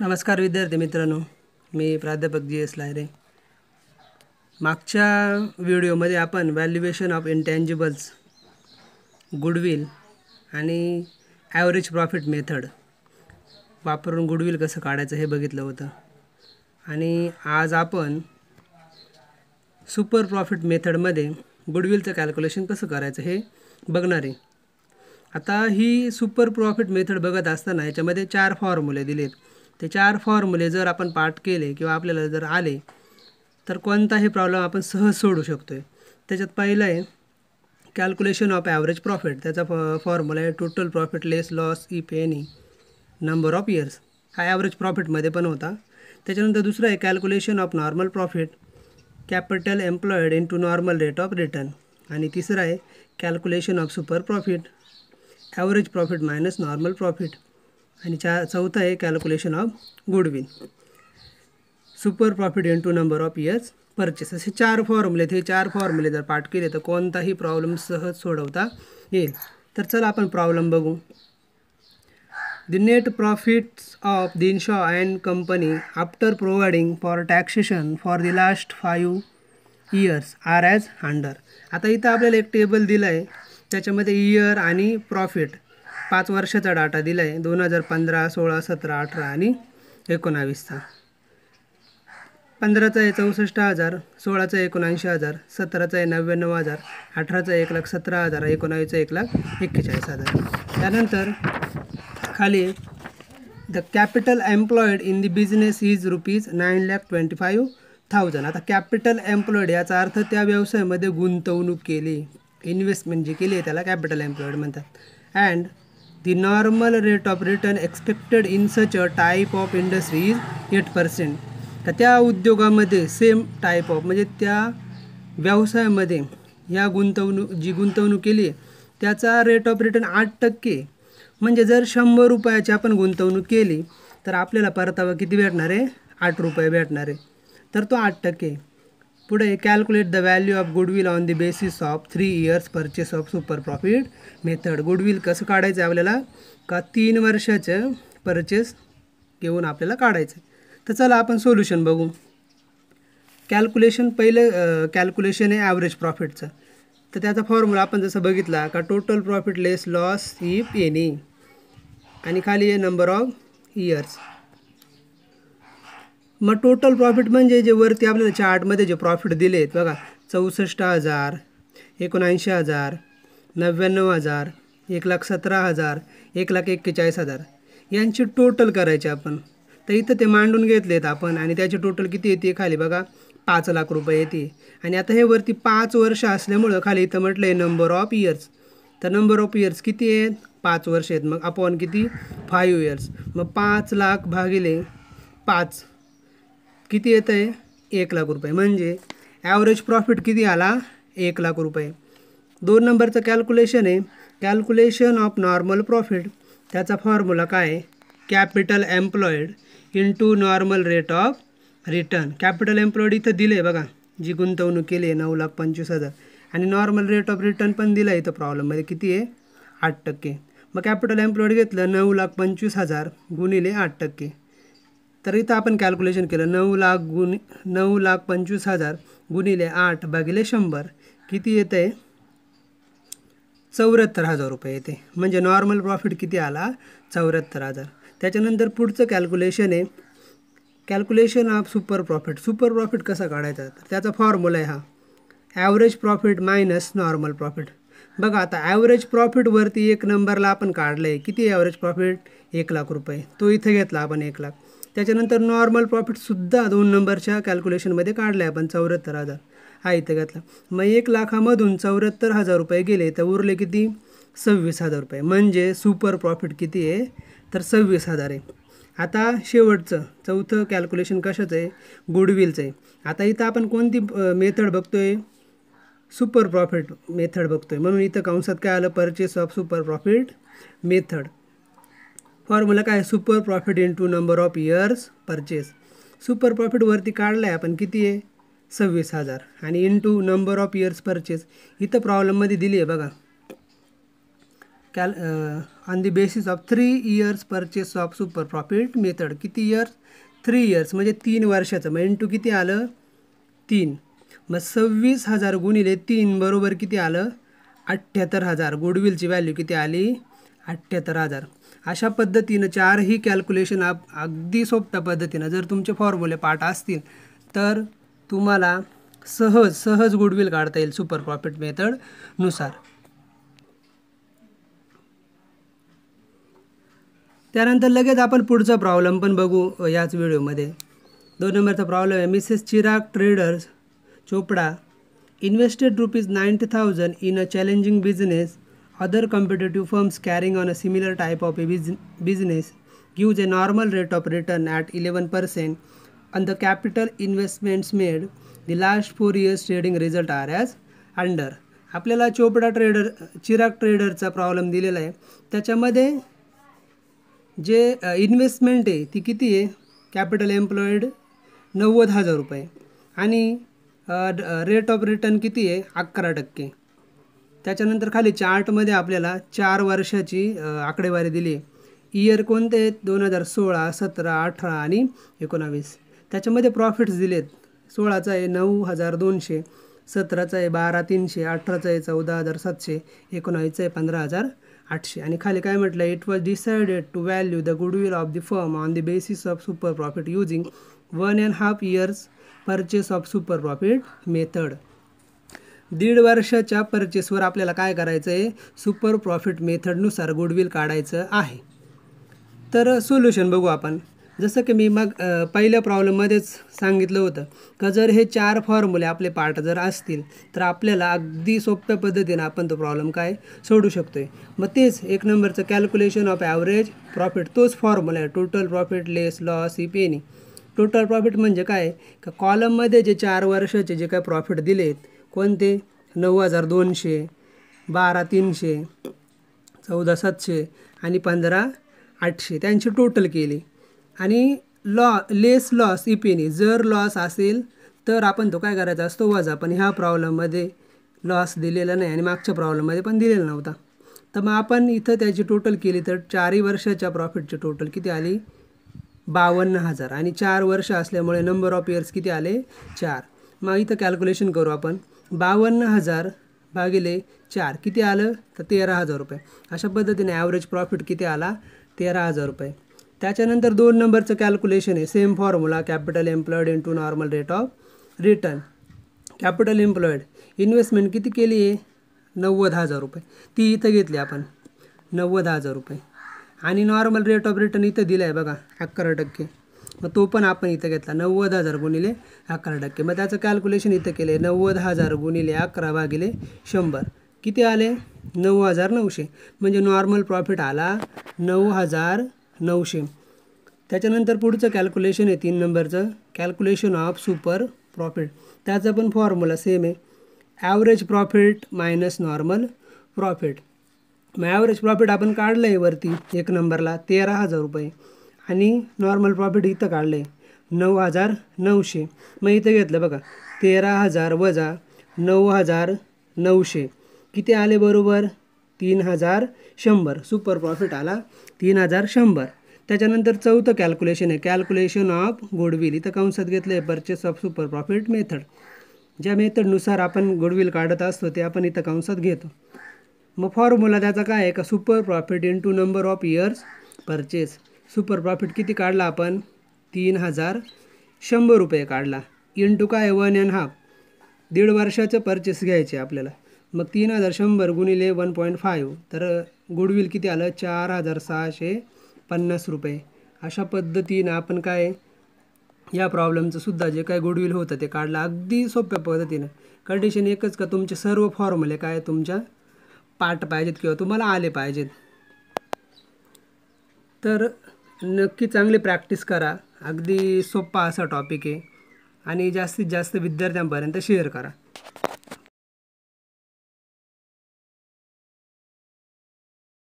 नमस्कार विद्यार्थी मित्रांनो मी प्राध्यापक जी एस लायरे मागच्या व्हिडिओमध्ये आपण व्हॅल्युएशन ऑफ इंटॅन्जिबल्स गुडविल आणि ॲव्हरेज प्रॉफिट मेथड वापरून गुडविल कसं काढायचं हे बघितलं होतं आणि आज आपण सुपर प्रॉफिट मेथडमध्ये गुडविलचं कॅल्क्युलेशन कसं करायचं हे बघणार आहे आता ही सुपर प्रॉफिट मेथड बघत असताना याच्यामध्ये चार फॉर्म्युले दिलेत ते चार फॉर्म्युले जर आपण पाठ केले किंवा आपल्याला जर आले तर कोणताही प्रॉब्लेम आपण सहज सोडू शकतो आहे त्याच्यात पहिलं आहे कॅल्क्युलेशन ऑफ ॲव्हरेज प्रॉफिट त्याचा फॉर्म्युला आहे total profit less loss if any number of years हा ॲव्हरेज प्रॉफिटमध्ये पण होता त्याच्यानंतर दुसरं आहे calculation of normal profit capital employed into normal rate of return आणि तिसरं आहे calculation of super profit average profit minus normal profit आणि चा चौथं आहे calculation of goodwill super profit into number of years purchase असे चार आहेत हे चार फॉर्म्युले जर पाठ केले तर कोणताही प्रॉब्लेम सहज सोडवता येईल तर चला आपण प्रॉब्लेम बघू the net profits of Dinshaw and company after providing for taxation for the last five years are as under आता इथं आपल्याला एक टेबल दिलं आहे त्याच्यामध्ये इयर आणि प्रॉफिट पाच वर्षाचा डाटा दिला आहे दोन हजार पंधरा सोळा सतरा अठरा आणि एकोणावीसचा पंधराचा आहे चौसष्ट हजार सोळाचा एकोणऐंशी हजार सतराचा आहे नव्याण्णव हजार अठराचा एक लाख सतरा हजार एकोणावीसचा एक लाख एक्केचाळीस हजार त्यानंतर खाली the capital employed in the business is rupees nine lakh twenty five thousand आता कॅपिटल एम्प्लॉईड याचा अर्थ त्या व्यवसायामध्ये गुंतवणूक केली इन्व्हेस्टमेंट जी केली आहे त्याला कॅपिटल एम्प्लॉईड म्हणतात and The normal rate of return expected in such a type of industry is eight percent तर त्या उद्योगामध्ये सेम टाईप ऑफ म्हणजे त्या व्यवसायामध्ये ह्या गुंतवणूक जी गुंतवणूक केली आहे त्याचा रेट ऑफ रिटर्न आठ टक्के म्हणजे जर शंभर रुपयाची आपण गुंतवणूक केली तर आपल्याला परतावा किती भेटणार आहे आठ रुपये भेटणार आहे तर तो आठ टक्के पुढे calculate the value of goodwill on the basis of three years purchase of super profit method goodwill कसं काढायचं आहे आपल्याला का तीन वर्षाचं परचेस घेऊन आपल्याला काढायचं आहे तर चला आपण सोल्युशन बघू कॅल्क्युलेशन पहिलं कॅल्क्युलेशन आहे ॲव्हरेज प्रॉफिटचं तर त्याचा फॉर्म्युला आपण जसं बघितला का total profit less loss if any आणि खाली आहे नंबर ऑफ इयर्स मग टोटल प्रॉफिट म्हणजे जे वरती आपल्याला चार्टमध्ये जे प्रॉफिट दिले आहेत बघा चौसष्ट हजार एकोणऐंशी हजार नव्याण्णव हजार एक लाख सतरा हजार एक लाख एक्केचाळीस हजार यांची टोटल करायचे आपण तर इथं ते मांडून घेतलेत आपण आणि त्याचे टोटल किती येते खाली बघा पाच लाख रुपये येते आणि आता हे वरती पाच वर्ष असल्यामुळं खाली इथं म्हटलं आहे नंबर ऑफ इयर्स तर नंबर ऑफ इयर्स किती आहेत पाच वर्ष आहेत मग अपॉन किती फाईव्ह इयर्स मग पाच लाख भागिले पाच किती येतं आहे एक लाख रुपये म्हणजे ॲव्हरेज प्रॉफिट किती आला एक लाख रुपये दोन नंबरचं कॅल्क्युलेशन आहे कॅल्क्युलेशन ऑफ नॉर्मल प्रॉफिट त्याचा फॉर्म्युला काय आहे capital employed to normal rate of return capital employed इथं दिलं आहे बघा जी गुंतवणूक केली आहे नऊ लाख पंचवीस हजार आणि नॉर्मल रेट ऑफ रिटर्न पण दिला आहे इथं प्रॉब्लेममध्ये किती आहे आठ टक्के मग कॅपिटल एम्प्लॉईड घेतलं नऊ लाख पंचवीस हजार गुणिले आठ टक्के तर इथं आपण कॅल्क्युलेशन केलं नऊ लाख गुण नऊ लाख पंचवीस हजार गुणिले आठ भागिले शंभर किती येते आहे चौऱ्याहत्तर हजार रुपये येते म्हणजे नॉर्मल प्रॉफिट किती आला चौऱ्याहत्तर हजार त्याच्यानंतर पुढचं कॅल्क्युलेशन आहे calculation of super profit super profit कसा काढायचा तर त्याचा फॉर्म्युला आहे हा average profit minus normal profit बघा आता ॲव्हरेज प्रॉफिटवरती एक नंबरला आपण काढलं आहे किती ॲव्हरेज प्रॉफिट एक लाख रुपये तो इथं घेतला आपण एक लाख त्याच्यानंतर नॉर्मल प्रॉफिटसुद्धा दोन नंबरच्या कॅल्क्युलेशनमध्ये काढलं आहे आपण चौऱ्याहत्तर हजार हा इथं घातला मग एक लाखामधून चौऱ्याहत्तर हजार रुपये गेले तर उरले किती सव्वीस हजार रुपये म्हणजे सुपर प्रॉफिट किती आहे तर सव्वीस हजार आहे आता शेवटचं चौथं कॅल्क्युलेशन कशाचं आहे गुडविलचं आहे आता इथं आपण कोणती मेथड बघतो आहे सुपर प्रॉफिट मेथड बघतो आहे म्हणून इथं कंसात काय आलं purchase of super profit method formula काय super profit into number of years purchase super वरती काढला आहे आपण किती आहे सव्वीस हजार आणि into number of years purchase इथं प्रॉब्लेममध्ये दिली आहे बघा कॅल on the basis of three years purchase of super profit method किती इयर्स थ्री इयर्स म्हणजे तीन वर्षाचं मग इंटू किती आलं तीन मग सव्वीस हजार गुणिले तीन बरोबर किती आलं अठ्ठ्याहत्तर हजार गुडविलची व्हॅल्यू किती आली अठ्ठ्याहत्तर हजार अशा पद्धतीनं चारही कॅल्क्युलेशन आप अगदी सोप्या पद्धतीनं जर तुमचे फॉर्म्युले पाठ असतील तर तुम्हाला सहज सहज गुडविल काढता येईल सुपर प्रॉफिट मेथडनुसार त्यानंतर लगेच आपण पुढचा प्रॉब्लेम पण बघू याच व्हिडिओमध्ये दोन नंबरचा प्रॉब्लेम आहे Mrs Chirag traders Chopra invested rupees ninety thousand in a challenging business other competitive firms carrying on a similar type of a business gives a normal rate of return at 11% and the capital investments made the last four years trading result are as under आपल्याला Chopra trader Chirag ट्रेडरचा problem दिलेला आहे त्याच्यामध्ये जे investment आहे ती किती आहे कॅपिटल एम्प्लॉईड नव्वद हजार रुपये आणि रेट ऑफ रिटर्न किती आहे अकरा टक्के त्याच्यानंतर खाली चार्टमध्ये आपल्याला चार वर्षाची आकडेवारी दिली इयर कोणते आहेत दोन हजार सोळा सतरा अठरा आणि एकोणावीस त्याच्यामध्ये प्रॉफिट्स दिलेत सोळाचा आहे नऊ हजार दोनशे सतराचा आहे बारा तीनशे अठराचा आहे चौदा हजार सातशे एकोणावीसचा आहे पंधरा हजार आठशे आणि खाली काय म्हटलं it was decided to value the goodwill of the firm on the basis of super profit using one and half years purchase of super profit method दीड वर्षाच्या परचेसवर आपल्याला काय करायचं आहे सुपर प्रॉफिट मेथडनुसार गुडविल काढायचं आहे तर सोल्युशन बघू आपण जसं की मी मग पहिल्या प्रॉब्लेममध्येच सांगितलं होतं का जर हे चार फॉर्म्युले आपले पार्ट जर असतील तर आपल्याला अगदी सोप्या पद्धतीनं आपण तो प्रॉब्लेम काय सोडू शकतो आहे मग तेच एक नंबरचं कॅल्क्युलेशन ऑफ ॲव्हरेज प्रॉफिट तोच फॉर्म्युला आहे total profit less loss if any total profit म्हणजे काय का कॉलममध्ये जे चार वर्षाचे जे काय प्रॉफिट दिलेत कोणते नऊ हजार दोनशे बारा तीनशे चौदा सातशे आणि पंधरा आठशे त्यांची टोटल केली आणि लॉ लेस लॉस इपेनी जर लॉस असेल तर आपण तो काय करायचा असतो वजा पण ह्या प्रॉब्लेममध्ये लॉस दिलेला नाही आणि मागच्या प्रॉब्लेममध्ये पण दिलेला नव्हता तर मग आपण इथं त्याची टोटल केली तर चारही वर्षाच्या प्रॉफिटची टोटल किती आली बावन्न हजार आणि चार वर्ष असल्यामुळे नंबर ऑफ इयर्स किती आले चार मग इथं कॅल्क्युलेशन करू आपण बावन्न हजार भागिले चार किती आलं तर तेरा हजार रुपये अशा पद्धतीने ॲव्हरेज प्रॉफिट किती आला तेरा हजार रुपये त्याच्यानंतर दोन नंबरचं कॅल्क्युलेशन आहे same formula capital employed into normal rate of return capital employed investment किती केली आहे नव्वद हजार रुपये ती इथं घेतली आपण नव्वद हजार रुपये आणि नॉर्मल रेट ऑफ रिटर्न इथं दिलं आहे बघा अकरा टक्के मग तो पण आपण इथं घेतला नव्वद हजार गुणिले अकरा टक्के मग त्याचं कॅल्क्युलेशन इथं केले नव्वद हजार गुणिले अकरा भागिले शंभर किती आले नऊ हजार नऊशे म्हणजे नॉर्मल प्रॉफिट आला नऊ हजार नऊशे त्याच्यानंतर पुढचं कॅल्क्युलेशन आहे तीन नंबरचं कॅल्क्युलेशन ऑफ सुपर प्रॉफिट त्याचं पण फॉर्म्युला सेम आहे average profit minus normal profit मग ॲव्हरेज प्रॉफिट आपण काढलं आहे वरती एक नंबरला तेरा हजार रुपये आणि नॉर्मल प्रॉफिट इथं काढलं आहे नऊ हजार नऊशे मग इथं घेतलं बघा तेरा हजार वजा नऊ हजार नऊशे किती आले बरोबर तीन हजार शंभर सुपर प्रॉफिट आला तीन हजार शंभर त्याच्यानंतर चौथं कॅल्क्युलेशन आहे कॅल्क्युलेशन ऑफ गोडविल इथं कंसात घेतलं आहे purchase of super profit method ज्या मेथडनुसार आपण गुडविल काढत असतो ते आपण इथं कंसात घेतो मग फॉर्म्युला त्याचा काय आहे का super profit to number of years purchase super profit किती काढला आपण तीन हजार शंभर रुपये काढला इन टू काय वन अँड हाफ दीड वर्षाचं परचेस घ्यायचे आपल्याला मग तीन हजार शंभर गुणिले वन पॉईंट फाईव्ह तर गुडविल किती आलं चार हजार सहाशे पन्नास रुपये अशा पद्धतीनं आपण काय या प्रॉब्लेमचं सुद्धा जे काय गुडविल होतं ते काढलं अगदी सोप्या पद्धतीनं कंडिशन एकच का तुमचे सर्व फॉर्म्युले काय तुमच्या पाठ पाहिजेत किंवा तुम्हाला आले पाहिजेत तर नक्की चांगली प्रॅक्टिस करा अगदी सोपा असा टॉपिक आहे आणि जास्तीत जास्त विद्यार्थ्यांपर्यंत शेअर करा